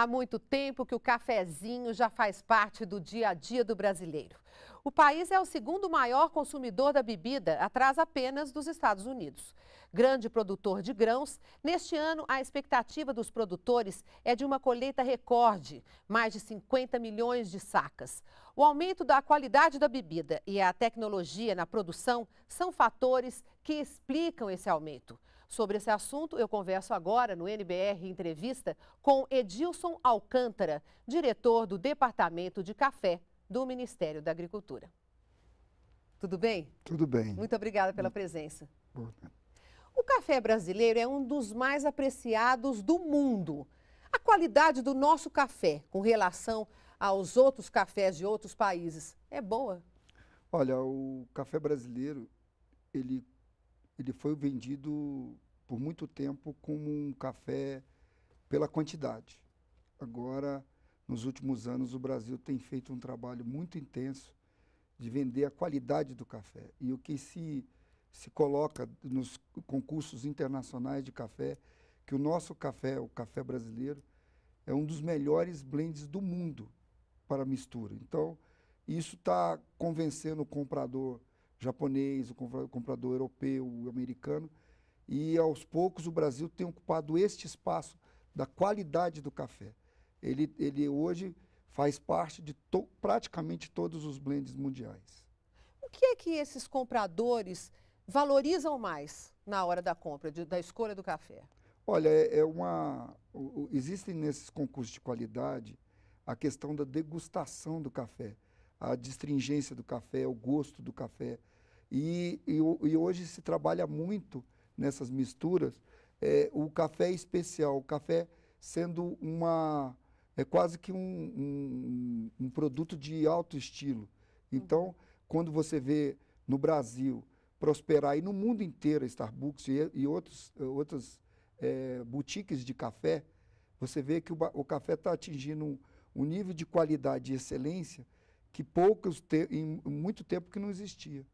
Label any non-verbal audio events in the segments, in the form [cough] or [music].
Há muito tempo que o cafezinho já faz parte do dia a dia do brasileiro. O país é o segundo maior consumidor da bebida, atrás apenas dos Estados Unidos. Grande produtor de grãos, neste ano a expectativa dos produtores é de uma colheita recorde, mais de 50 milhões de sacas. O aumento da qualidade da bebida e a tecnologia na produção são fatores que explicam esse aumento. Sobre esse assunto, eu converso agora no NBR Entrevista com Edilson Alcântara, diretor do Departamento de Café do Ministério da Agricultura. Tudo bem? Tudo bem. Muito obrigada pela presença. Né? O café brasileiro é um dos mais apreciados do mundo. A qualidade do nosso café com relação aos outros cafés de outros países é boa? Olha, o café brasileiro, ele, ele foi vendido por muito tempo como um café pela quantidade. Agora, nos últimos anos, o Brasil tem feito um trabalho muito intenso de vender a qualidade do café. E o que se, se coloca nos concursos internacionais de café, que o nosso café, o café brasileiro, é um dos melhores blends do mundo para mistura. Então, isso está convencendo o comprador japonês, o comprador europeu, o americano, e aos poucos o Brasil tem ocupado este espaço da qualidade do café. Ele, ele hoje faz parte de to, praticamente todos os blends mundiais. O que é que esses compradores valorizam mais na hora da compra, de, da escolha do café? Olha, é, é uma, existem nesses concursos de qualidade a questão da degustação do café, a distringência do café, o gosto do café. E, e, e hoje se trabalha muito nessas misturas, é, o café é especial, o café sendo uma é quase que um, um, um produto de alto estilo. Então, uhum. quando você vê no Brasil prosperar e no mundo inteiro Starbucks e, e outros, outras é, boutiques de café, você vê que o, o café está atingindo um, um, nível de qualidade e excelência que poucos te, em muito tempo que não existia,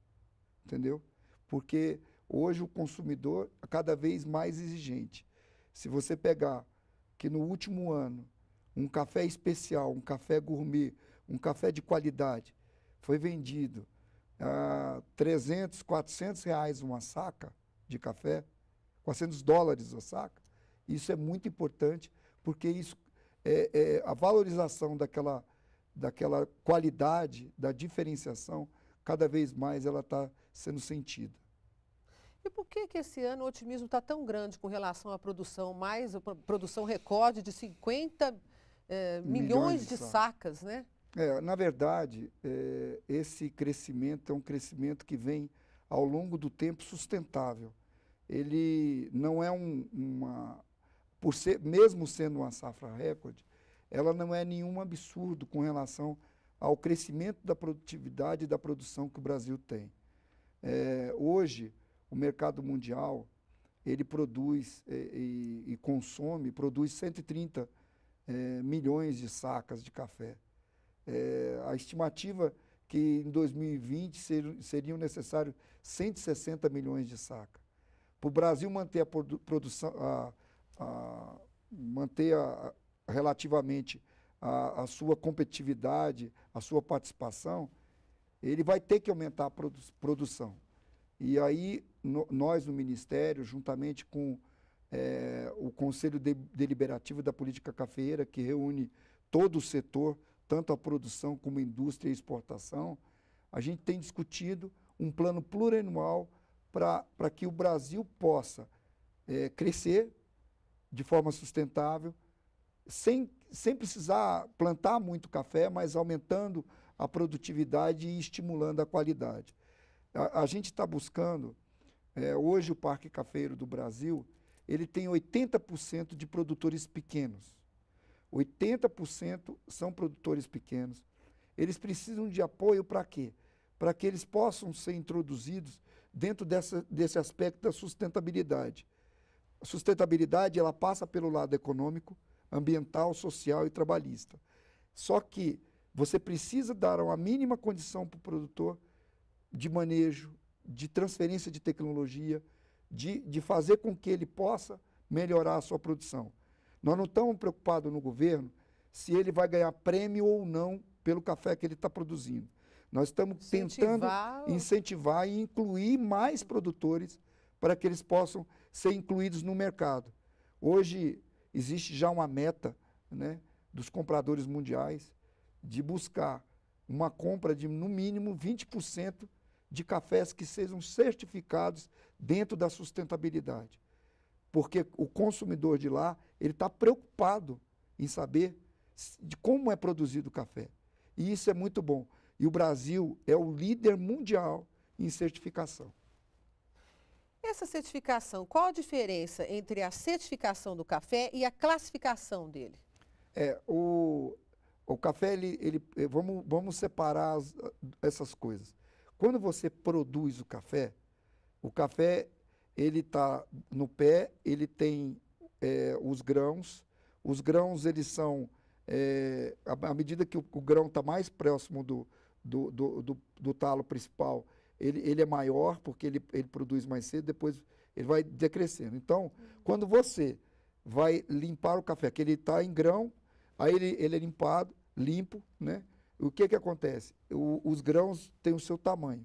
entendeu? Porque Hoje o consumidor é cada vez mais exigente. Se você pegar que no último ano um café especial, um café gourmet, um café de qualidade foi vendido a 300, 400 reais uma saca de café, 400 dólares a saca, isso é muito importante porque isso é, é a valorização daquela, daquela qualidade, da diferenciação, cada vez mais ela está sendo sentida. E por que, que esse ano o otimismo está tão grande com relação à produção, mais a produção recorde de 50 é, milhões, milhões, de sacas, né? É, na verdade, é, esse crescimento é um crescimento que vem ao longo do tempo sustentável. Ele não é um, uma... Por ser, mesmo sendo uma safra recorde, ela não é nenhum absurdo com relação ao crescimento da produtividade e da produção que o Brasil tem. É, hoje, o mercado mundial ele produz e, eh, e, e consome, produz 130 é, eh, milhões de sacas de café. É, a estimativa que em 2020 ser, seriam necessários 160 milhões de sacas. Para o Brasil manter a produ produção, a, a, manter a, relativamente a sua competitividade, a sua participação, ele vai ter que aumentar a produ produção. E aí no, nós, no Ministério, juntamente com é, o Conselho de, Deliberativo da Política Cafeira, que reúne todo o setor, tanto a produção como a indústria e exportação, a gente tem discutido um plano plurianual para que o Brasil possa é, crescer de forma sustentável, sem, sem precisar plantar muito café, mas aumentando a produtividade e estimulando a qualidade. A, a gente está buscando, é, hoje o Parque Cafeiro do Brasil, ele tem 80% de produtores pequenos. 80% são produtores pequenos. Eles precisam de apoio para quê? Para que eles possam ser introduzidos dentro dessa, desse aspecto da sustentabilidade. A sustentabilidade ela passa pelo lado econômico, ambiental, social e trabalhista. Só que você precisa dar uma mínima condição para o produtor de manejo, de transferência de tecnologia, de, de fazer com que ele possa melhorar a sua produção. Nós não estamos preocupados no governo se ele vai ganhar prêmio ou não pelo café que ele está produzindo. Nós estamos incentivar tentando incentivar e incluir mais produtores para que eles possam ser incluídos no mercado. Hoje existe já uma meta né, dos compradores mundiais de buscar uma compra de, no mínimo, 20% de cafés que sejam certificados dentro da sustentabilidade. Porque o consumidor de lá, ele está preocupado em saber de como é produzido o café. E isso é muito bom. E o Brasil é o líder mundial em certificação. Essa certificação, qual a diferença entre a certificação do café e a classificação dele? É, o, o café, ele, ele, eh, vamos, vamos separar as, essas coisas. Quando você produz o café, o café ele está no pé, ele tem é, os grãos. Os grãos eles são é, à, à medida que o, o grão está mais próximo do, do, do, do, do talo principal, ele, ele é maior porque ele, ele produz mais cedo, depois ele vai decrescendo. Então, quando você vai limpar o café, que ele está em grão, aí ele, ele é limpado, limpo, né? o que, que acontece? O, os grãos têm o seu tamanho.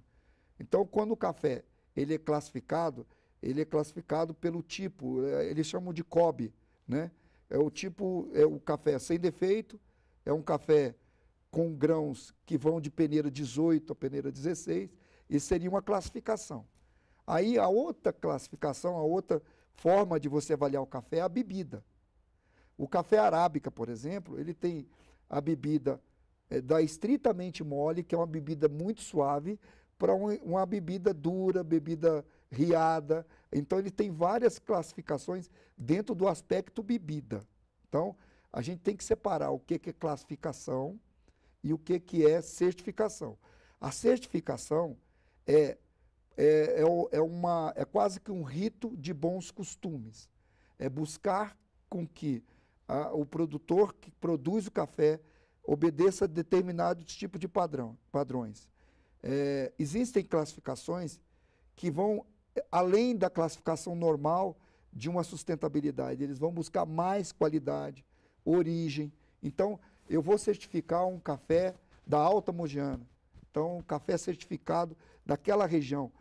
Então, quando o café ele é classificado, ele é classificado pelo tipo, eh, eles chamam de COB, né? É o tipo, é o café sem defeito, é um café com grãos que vão de peneira 18 a peneira 16, isso seria uma classificação. Aí a outra classificação, a outra forma de você avaliar o café é a bebida. O café arábica, por exemplo, ele tem a bebida é, da estritamente mole, que é uma bebida muito suave, para uma bebida dura, bebida riada. Então, ele tem várias classificações dentro do aspecto bebida. Então, a gente tem que separar o que, que é classificação e o que, que é certificação. A certificação é, é, é, é uma, é quase que um rito de bons costumes. É buscar com que a, o produtor que produz o café obedeça a determinados tipos de padrão, padrões. É, existem classificações que vão além da classificação normal de uma sustentabilidade. Eles vão buscar mais qualidade, origem. Então, eu vou certificar um café da Alta Mogiana. Então, um café certificado daquela região.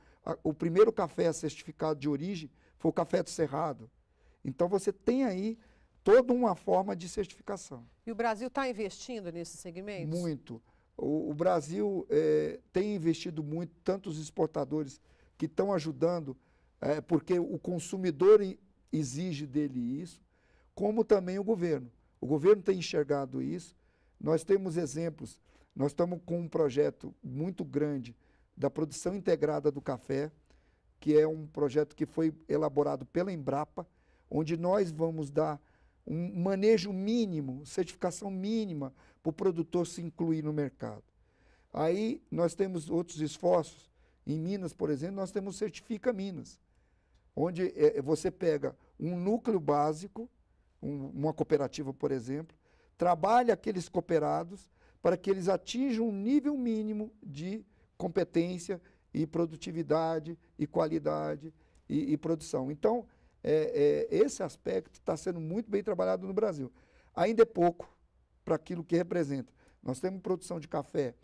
O primeiro café certificado de origem foi o café do Cerrado. Então, você tem aí toda uma forma de certificação. E o Brasil está investindo nesse segmento? Muito. O, o Brasil é, tem investido muito, tanto os exportadores que estão ajudando, é, porque o consumidor exige dele isso, como também o governo. O governo tem enxergado isso. Nós temos exemplos. Nós estamos com um projeto muito grande da produção integrada do café, que é um projeto que foi elaborado pela Embrapa, onde nós vamos dar um manejo mínimo, certificação mínima para o produtor se incluir no mercado. Aí nós temos outros esforços. Em Minas, por exemplo, nós temos Certifica Minas, onde é, você pega um núcleo básico, um, uma cooperativa, por exemplo, trabalha aqueles cooperados para que eles atinjam um nível mínimo de competência e produtividade e qualidade e, e produção. Então, é, é, esse aspecto está sendo muito bem trabalhado no Brasil. Ainda é pouco para aquilo que representa. Nós temos produção de café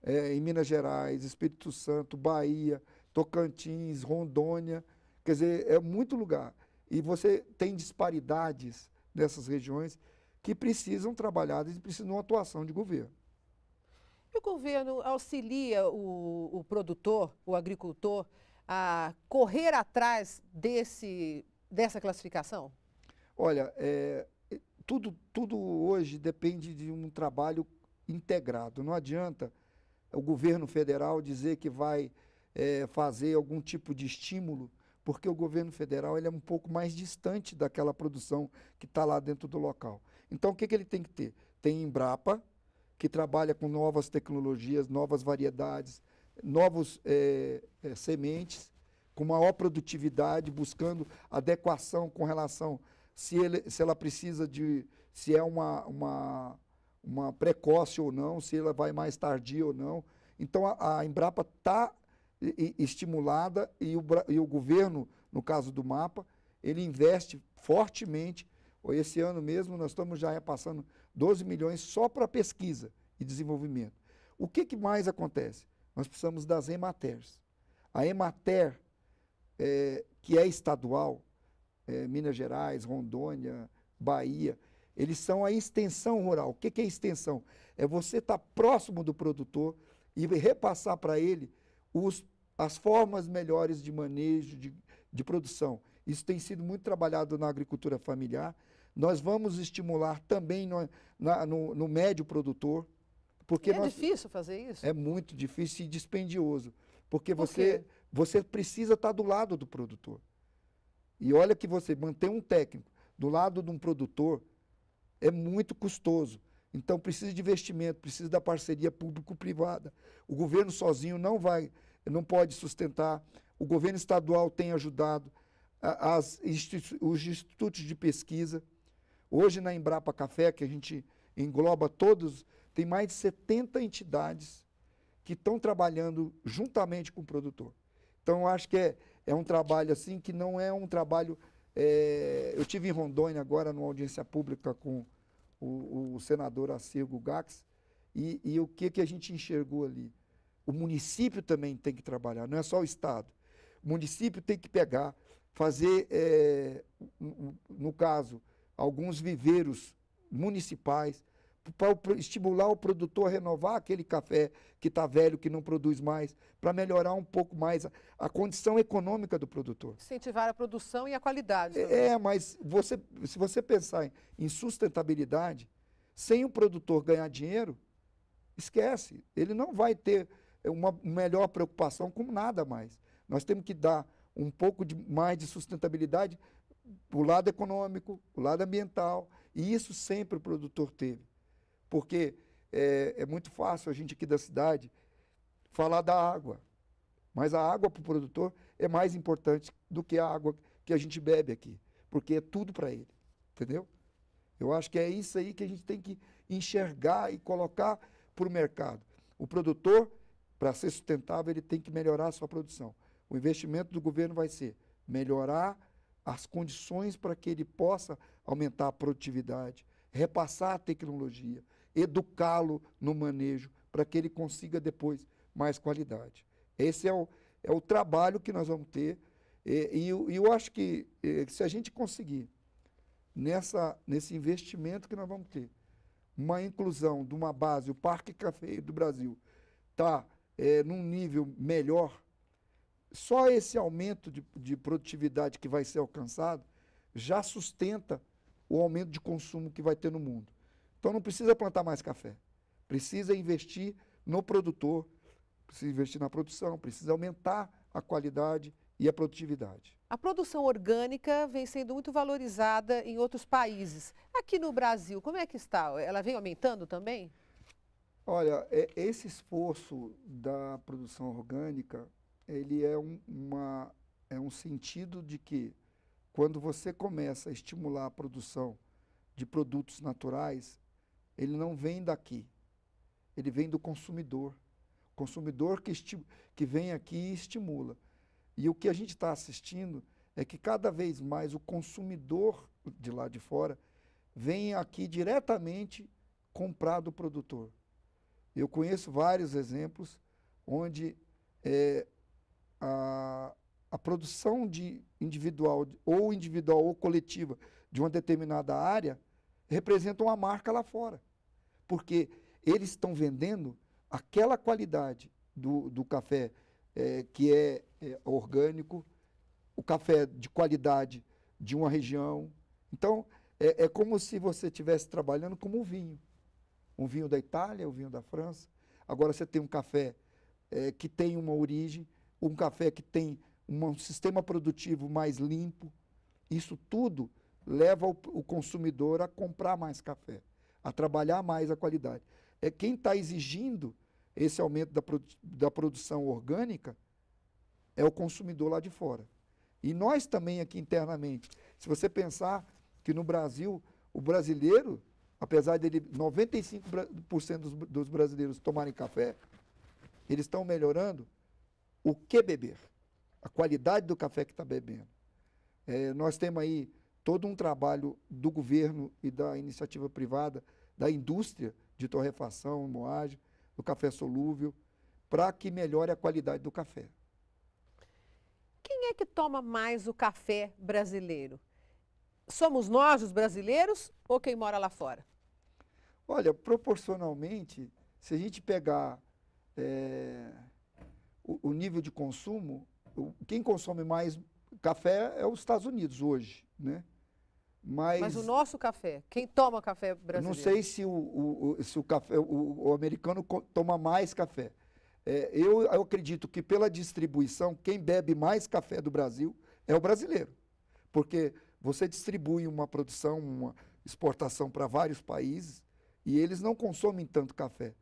é, em Minas Gerais, Espírito Santo, Bahia, Tocantins, Rondônia, quer dizer, é muito lugar. E você tem disparidades nessas regiões que precisam trabalhadas e precisam de uma atuação de governo. E o governo auxilia o, o produtor, o agricultor, a correr atrás desse dessa classificação? Olha, é, tudo, tudo hoje depende de um trabalho integrado. Não adianta o governo federal dizer que vai é, fazer algum tipo de estímulo, porque o governo federal ele é um pouco mais distante daquela produção que está lá dentro do local. Então, o que, que ele tem que ter? Tem Embrapa, que trabalha com novas tecnologias, novas variedades, novos é, é, sementes, com maior produtividade, buscando adequação com relação se, ele, se ela precisa de. se é uma, uma, uma precoce ou não, se ela vai mais tardia ou não. Então a, a Embrapa está estimulada e o, e o governo, no caso do mapa, ele investe fortemente. Esse ano mesmo nós estamos já repassando 12 milhões só para pesquisa e desenvolvimento. O que, que mais acontece? Nós precisamos das EMATERs. A EMATER é, que é estadual, é, Minas Gerais, Rondônia, Bahia, eles são a extensão rural. O que, que é extensão? É você estar tá próximo do produtor e repassar para ele os, as formas melhores de manejo, de, de produção. Isso tem sido muito trabalhado na agricultura familiar. Nós vamos estimular também no, na, no, no médio produtor. Porque é nós, difícil fazer isso? É muito difícil e dispendioso. Porque Por você, quê? Você precisa estar tá do lado do produtor. E olha que você manter um técnico do lado de um produtor é muito custoso. Então precisa de investimento, precisa da parceria público-privada. O governo sozinho não vai, não pode sustentar. O governo estadual tem ajudado as, os institutos de pesquisa. Hoje na Embrapa Café, que a gente engloba todos, tem mais de 70 entidades que estão trabalhando juntamente com o produtor. Então, acho que é, é um trabalho assim que não é um trabalho. É, eu tive em Rondônia agora, numa audiência pública com o, o senador Acego Gax, e, e, o que, que a gente enxergou ali? O município também tem que trabalhar, não é só o Estado. O município tem que pegar, fazer, é, no caso, alguns viveiros municipais, para estimular o produtor a renovar aquele café que está velho, que não produz mais, para melhorar um pouco mais a, a, condição econômica do produtor. Incentivar a produção e a qualidade. É, é, mas você, se você pensar em, em sustentabilidade, sem o produtor ganhar dinheiro, esquece, ele não vai ter uma melhor preocupação com nada mais. Nós temos que dar um pouco de, mais de sustentabilidade para o lado econômico, o lado ambiental, e isso sempre o produtor teve. Porque é, é muito fácil a gente aqui da cidade falar da água. Mas a água para o produtor é mais importante do que a água que a gente bebe aqui, porque é tudo para ele, entendeu? Eu acho que é isso aí que a gente tem que enxergar e colocar para o mercado. O produtor, para ser sustentável, ele tem que melhorar a sua produção. O investimento do governo vai ser melhorar as condições para que ele possa aumentar a produtividade, repassar a tecnologia, educá-lo no manejo, para que ele consiga depois mais qualidade. Esse é o, é o trabalho que nós vamos ter. E, e eu, eu, acho que eh, se a gente conseguir, nessa, nesse investimento que nós vamos ter, uma inclusão de uma base, o Parque Café do Brasil está é, eh, num nível melhor, só esse aumento de, de produtividade que vai ser alcançado já sustenta o aumento de consumo que vai ter no mundo. Então não precisa plantar mais café. Precisa investir no produtor, precisa investir na produção, precisa aumentar a qualidade e a produtividade. A produção orgânica vem sendo muito valorizada em outros países. Aqui no Brasil, como é que está? Ela vem aumentando também? Olha, é, esse esforço da produção orgânica, ele é um, uma, é um sentido de que quando você começa a estimular a produção de produtos naturais, ele não vem daqui, ele vem do consumidor. O consumidor que, que vem aqui e estimula. E o que a gente está assistindo é que cada vez mais o consumidor de lá de fora vem aqui diretamente comprar do produtor. Eu conheço vários exemplos onde é, a, a produção de individual ou individual ou coletiva de uma determinada área representa uma marca lá fora porque eles estão vendendo aquela qualidade do, do café é, que é, é orgânico, o café de qualidade de uma região. Então, é, é como se você estivesse trabalhando como um vinho. Um vinho da Itália, um vinho da França. Agora você tem um café é, que tem uma origem, um café que tem uma, um sistema produtivo mais limpo. Isso tudo leva o, o consumidor a comprar mais café a trabalhar mais a qualidade. É quem está exigindo esse aumento da, produ da produção orgânica é o consumidor lá de fora. E nós também aqui internamente. Se você pensar que no Brasil, o brasileiro, apesar de 95% dos, dos brasileiros tomarem café, eles estão melhorando o que beber, a qualidade do café que está bebendo. É, nós temos aí todo um trabalho do governo e da iniciativa privada, da indústria de torrefação, moagem, do café solúvel, para que melhore a qualidade do café. Quem é que toma mais o café brasileiro? Somos nós, os brasileiros, ou quem mora lá fora? Olha, proporcionalmente, se a gente pegar é, o, o, nível de consumo, o, quem consome mais café é os Estados Unidos hoje, né? Mas, Mas o nosso café, quem toma café brasileiro? Não sei se o, o, se o, café, o, o americano toma mais café. É, eu, eu acredito que pela distribuição, quem bebe mais café do Brasil é o brasileiro. Porque você distribui uma produção, uma exportação para vários países e eles não consomem tanto café.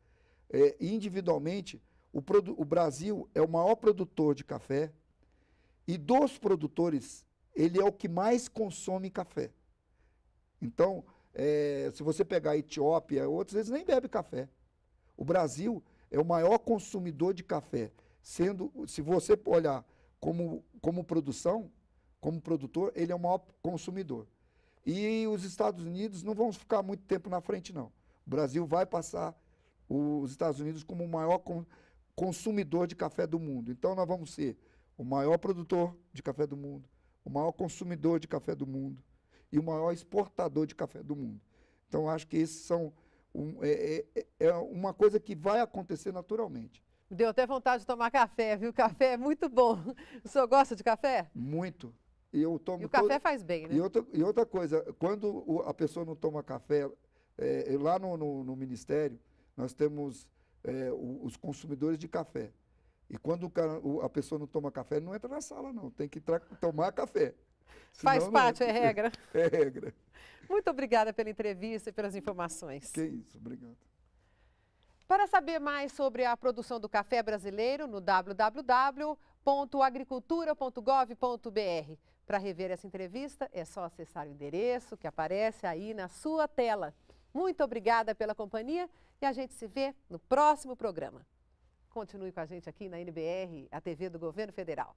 É, individualmente, o, o, Brasil é o maior produtor de café e dos produtores, ele é o que mais consome café. Então, é, se você pegar a Etiópia, outros, eles nem bebem café. O Brasil é o maior consumidor de café, sendo, se você olhar como, como produção, como produtor, ele é o maior consumidor. E os Estados Unidos não vão ficar muito tempo na frente, não. O Brasil vai passar os Estados Unidos como o maior consumidor de café do mundo. Então, nós vamos ser o maior produtor de café do mundo, o maior consumidor de café do mundo, e o maior exportador de café do mundo. Então, acho que esses são um, é, é, é, é uma coisa que vai acontecer naturalmente. Deu até vontade de tomar café, viu? Café é muito bom. O senhor gosta de café? Muito. Eu tomo e o todo... café faz bem, né? E outra, e outra coisa, quando a pessoa não toma café, é, é, lá no, no, no, Ministério, nós temos é, os consumidores de café. E quando cara, a pessoa não toma café, não entra na sala, não. Tem que tomar café. Senão, Faz parte, é, é regra. [laughs] É regra. Muito obrigada pela entrevista e pelas informações. Que isso, obrigado. Para saber mais sobre a produção do café brasileiro, no www.agricultura.gov.br. Para rever essa entrevista, é só acessar o endereço que aparece aí na sua tela. Muito obrigada pela companhia e a gente se vê no próximo programa. Continue com a gente aqui na NBR, a TV do Governo Federal.